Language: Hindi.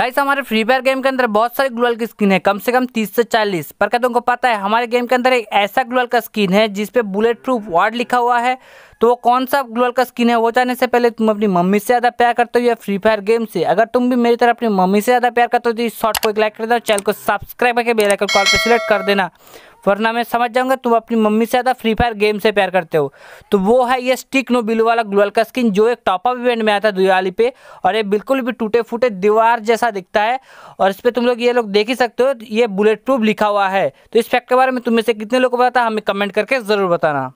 गाइस हमारे फ्री फायर गेम के अंदर बहुत सारी ग्लोअल की स्किन है कम से कम 30 से 40 पर क्या तुमको पता है हमारे गेम के अंदर एक ऐसा ग्लोअल का स्किन है जिसपे बुलेट प्रूफ वार्ड लिखा हुआ है तो वो कौन सा ग्लोअल का स्किन है वो जाने से पहले तुम अपनी मम्मी से ज़्यादा प्यार करते हो या फ्री फायर गेम से अगर तुम भी मेरी तरह अपनी मम्मी से ज़्यादा प्यार करते हो तो इस शॉर्ट को एक लाइक कर देना चैनल को सब्सक्राइब करके बेलाइकन कॉल पर सिलेक्ट कर देना वरना मैं समझ जाऊँगा तुम अपनी मम्मी से ज़्यादा फ्री फायर गेम से प्यार करते हो तो वो है ये स्टिक नो बिलू वाला ग्लोअल का स्किन जो एक टॉपअप इवेंट में आता है दिवाली पे और ये बिल्कुल भी टूटे फूटे दीवार जैसा दिखता है और इस पर तुम लोग ये लोग देख ही सकते हो ये बुलेट प्रूफ लिखा हुआ है तो इस फैक्ट के बारे में तुम्हें से कितने लोग को पता हमें कमेंट करके ज़रूर बताना